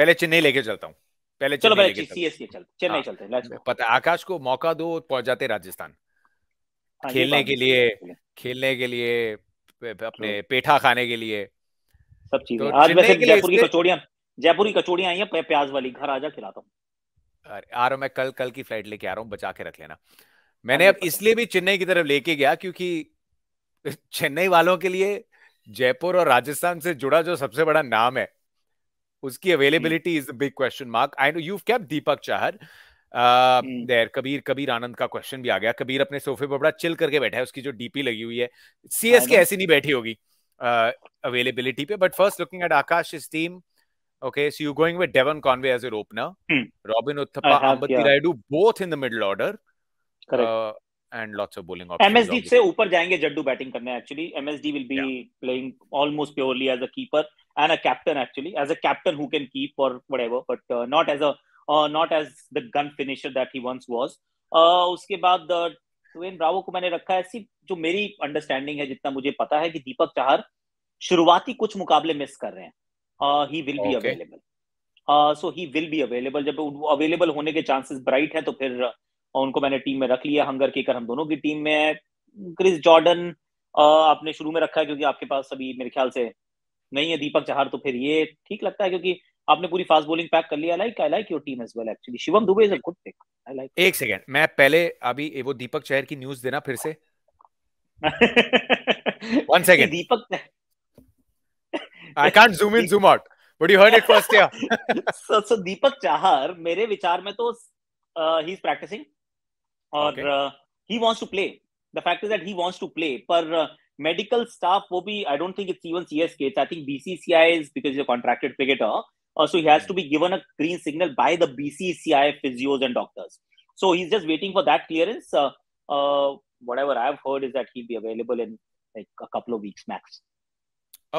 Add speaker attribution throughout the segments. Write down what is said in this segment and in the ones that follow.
Speaker 1: पहले चेन्नई लेके चलता हूँ पहले चलो पहले सीएसके चलते चेन्नई हाँ। चलते हैं पता आकाश को मौका दो पहुंच जाते राजस्थान हाँ, खेलने के लिए खेलने के लिए अपने हाँ। पेठा खाने के लिए सब चीजें तो आज वैसे जयपुर की कचौड़ियां
Speaker 2: जयपुर की कचौड़ियां आई हैं प्याज वाली घर आजा खिलाता
Speaker 1: हूँ आ रहा मैं कल कल की फ्लाइट लेके आ रहा हूँ बचा के रख लेना मैंने अब इसलिए भी चेन्नई की तरफ लेके गया क्योंकि चेन्नई वालों के लिए जयपुर और राजस्थान से जुड़ा जो सबसे बड़ा नाम है उसकी availability is big question mark I know you cap Deepak Chahar there Kabir Kabir Anand का क्वेश्चन भी आ गया कबीर अपने सोफे पर बड़ा चिल करके बैठा है उसकी जो डीपी लगी हुई है सीएस के ऐसी नहीं बैठी होगी अवेलेबिलिटी uh, पे but first looking at Aakash is team okay so you going with Devon Conway as your opener Robin Uthappa Rayudu both in the middle order and lots of bowling options MSD
Speaker 2: से ऊपर जाएंगे जड्डू बैटिंग करने actually MSD will be playing almost purely as a keeper and a captain actually as a captain who can keep or whatever, but uh, not as a uh, not as the gun finisher that he once was. Uh, उसके बाद Twain Bravo को मैंने रखा है ऐसी जो मेरी understanding है जितना मुझे पता है कि दीपक चाहर शुरुआती कुछ मुकाबले मिस कर रहे हैं he will be available so he will be available जब अवेलेबल होने के चांसेस ब्राइट है तो फिर uh, उनको मैंने टीम में रख लिया हंगर कर हम दोनों की टीम में क्रिस जॉर्डन आपने शुरू में रखा है क्योंकि आपके पास अभी मेरे ख्याल से नहीं है दीपक चाहर तो फिर ये ठीक लगता है क्योंकि आपने पूरी फास्ट बॉलिंग पैक कर लिया like I like your team as well actually Shivam Dube is a good pick I like
Speaker 1: एक सेकंड मैं पहले अभी वो दीपक चाहर की न्यूज़ देना फिर से one second Deepak I can't zoom in zoom out but you heard it first here
Speaker 2: so so Deepak Chahar मेरे विचार में तो ही इज प्रैक्टिसिंग और he wants to play the fact is that he wants to play पर uh, medical staff will be i don't think it's even csk it's i think bcci is because he's a contracted cricketer uh, so he has to be given a green signal by the bcci physios and doctors so he's just waiting for that clearance uh, uh, whatever i've heard is that he'll be available in like a couple of weeks max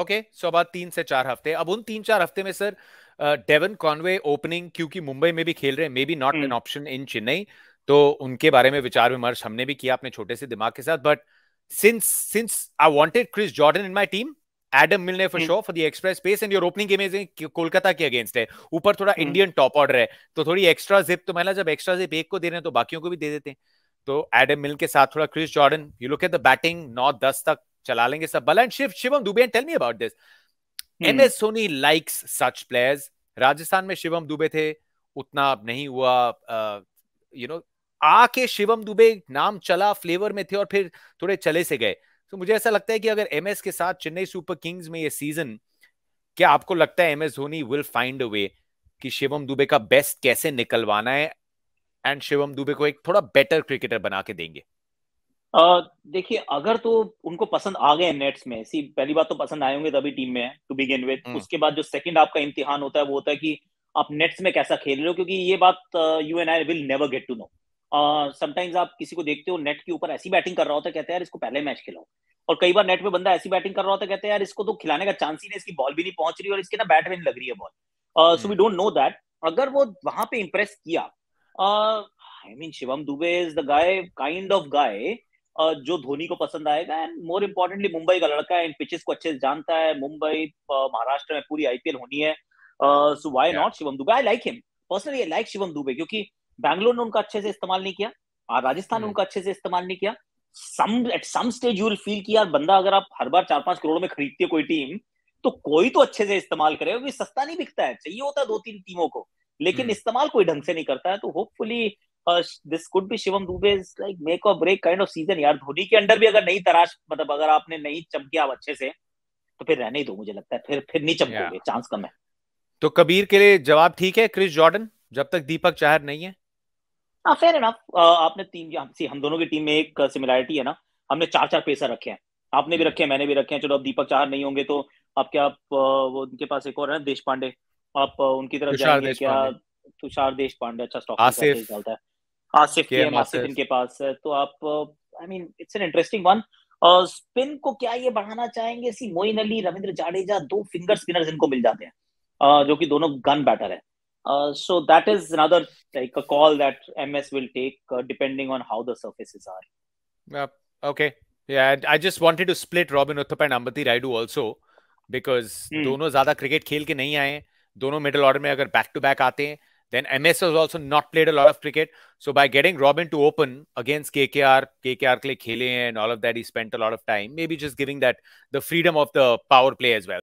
Speaker 1: okay okay, so so about तीन से चार हफ्ते अब उन तीन चार हफ्ते में सर डेवन कॉनवे ओपनिंग क्योंकि मुंबई में भी खेल रहे हैं maybe not an option in Chennai तो उनके बारे में विचार विमर्श हमने भी किया अपने छोटे से दिमाग के साथ but but... since since I wanted Chris Jordan in my team, Adam Milne for sure for the extra space and your opening game is Kolkata के अगेंस्ट है ऊपर थोड़ा इंडियन टॉप ऑर्डर है तो थोड़ी एक्स्ट्रा जिप तो महिला मतलब जब एक्स्ट्रा जिप एक को दे रहे हैं तो बाकियों को भी दे देते हैं तो एडम मिल के साथ थोड़ा Chris Jordan you look at the batting नौ दस तक चला लेंगे सब बल and Shiv Shivam Dube tell me about this M S Soni likes such players Rajasthan में शिवम दुबे थे उतना अब नहीं हुआ यू uh, नो आके शिवम दुबे नाम चला फ्लेवर में थे और फिर थोड़े चले से गए तो मुझे ऐसा लगता है कि अगर एमएस के साथ चेन्नई सुपर किंग्स में ये सीजन क्या आपको लगता है MS Dhoni will find a way कि शिवम दुबे का बेस्ट कैसे निकलवाना है एंड शिवम दुबे को एक थोड़ा बेटर क्रिकेटर बना के देंगे
Speaker 2: देखिए अगर तो उनको पसंद आ गए नेट्स में सी पहली बात तो पसंद आए होंगे तभी टीम में टू बिगिन विद उसके बाद जो सेकंड आपका इम्तिहान होता है वो होता है कि आप नेट्स में कैसा खेल रहे हो क्योंकि ये बात you and I will never get to know sometimes आप किसी को देखते हो नेट के ऊपर ऐसी बैटिंग कर रहा होता है कहते हैं यार इसको पहले मैच खिलाओ और कई बार नेट में बंदा ऐसी बैटिंग कर रहा होता है कहते हैं यार इसको तो खिलाने का चांस ही नहीं इसकी बॉल भी नहीं पहुंच रही और इसके ना बैट में लग रही है ball so we don't know that अगर वो वहां पे इंप्रेस किया I mean Shivam Dube is the guy kind of guy जो धोनी को पसंद आएगा एंड मोर इम्पोर्टेंटली मुंबई का लड़का है इन पिचेस को अच्छे से जानता है मुंबई महाराष्ट्र में पूरी आईपीएल होनी है so why not Shivam Dube I like him personally I like Shivam Dube क्योंकि बैंगलोर ने उनका अच्छे से इस्तेमाल नहीं किया और राजस्थान ने हम्म। उनका अच्छे से इस्तेमाल नहीं किया some at some stage you will feel कि यार बंदा अगर आप हर बार चार पांच करोड़ में खरीदती है कोई टीम तो कोई तो अच्छे से इस्तेमाल करे क्योंकि सस्ता नहीं बिकता है चाहिए होता है दो तीन टीमों को लेकिन हम्म। इस्तेमाल कोई ढंग से नहीं करता है तो hopefully this could be Shivam Dube is like make or break kind of season यार धोनी के अंडर भी अगर नहीं तराश मतलब अगर आपने नहीं चमके आप अच्छे से तो फिर रहने ही दो मुझे लगता है फिर फिर नहीं चमकोगे चांस कम है
Speaker 1: तो कबीर के लिए जवाब ठीक है क्रिस जॉर्डन जब तक दीपक चाहर नहीं है
Speaker 2: हाँ फेयर इनफ आपने तीन सी हाँ, हम दोनों की टीम में एक सिमिलैरिटी है ना हमने चार चार पेसर रखे हैं आपने भी हम्म। रखे हैं मैंने भी रखे हैं चलो अब दीपक चार नहीं होंगे तो आप क्या आप वो उनके पास एक और है देश पांडे आप उनकी तरफ जाएंगे क्या तुषार देश पांडे अच्छा स्टॉक चलता है आसिफ के आसिफ इनके पास है तो आप I mean it's an interesting one spin को क्या ये बढ़ाना चाहेंगे सी मोइन अली रविंद्र जाडेजा दो फिंगर स्पिनर्स इनको मिल जाते हैं जो कि दोनों गन बैटर है Uh, so that is another like a call that MS will take uh, depending on how the surfaces are.
Speaker 1: Yep. Okay. Yeah, I just wanted to split Robin Uthappa and Ambati Raidu also because hmm. दोनों ज़्यादा cricket खेल के नहीं आए हैं दोनों middle order में then MS has also not played a lot of cricket. So by getting Robin to open against KKR, KKR Clay Khele and all of that, he spent a lot of time. Maybe just giving that the freedom of the power play as well.